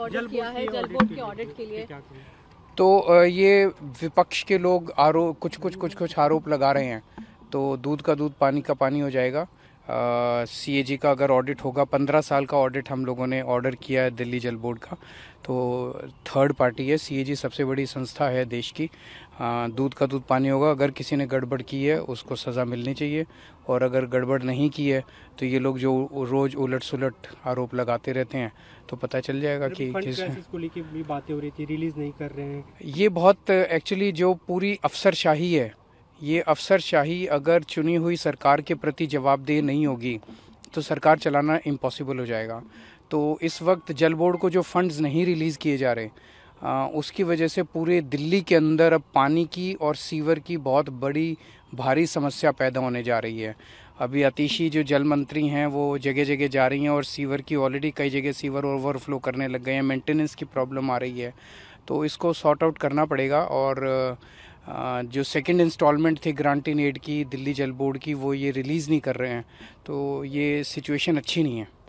order किया है जल बोर्ड के ऑडिट तो के लिए तो ये विपक्ष के लोग आरोप कुछ कुछ कुछ कुछ आरोप लगा रहे हैं तो दूध का दूध पानी का पानी हो जाएगा सी का अगर ऑडिट होगा पंद्रह साल का ऑडिट हम लोगों ने ऑर्डर किया है दिल्ली जल बोर्ड का तो थर्ड पार्टी है सी सबसे बड़ी संस्था है देश की दूध का दूध पानी होगा अगर किसी ने गड़बड़ की है उसको सज़ा मिलनी चाहिए और अगर गड़बड़ नहीं की है तो ये लोग जो रोज़ उलट सुलट आरोप लगाते रहते हैं तो पता चल जाएगा कि किस को लेकर भी बातें हो रही थी रिलीज़ नहीं कर रहे हैं ये बहुत एक्चुअली जो पूरी अफसरशाही है ये अफसरशाही अगर चुनी हुई सरकार के प्रति जवाबदेह नहीं होगी तो सरकार चलाना इम्पॉसिबल हो जाएगा तो इस वक्त जल बोर्ड को जो फंड्स नहीं रिलीज़ किए जा रहे आ, उसकी वजह से पूरे दिल्ली के अंदर अब पानी की और सीवर की बहुत बड़ी भारी समस्या पैदा होने जा रही है अभी अतिशी जो जल मंत्री हैं वो जगह जगह जा रही हैं और सीवर की ऑलरेडी कई जगह सीवर ओवरफ्लो करने लग गए हैं मेंटेनेंस की प्रॉब्लम आ रही है तो इसको सॉर्ट आउट करना पड़ेगा और आ, जो सेकंड इंस्टॉलमेंट थे ग्रांट इन एड की दिल्ली जल बोर्ड की वो ये रिलीज़ नहीं कर रहे हैं तो ये सिचुएशन अच्छी नहीं है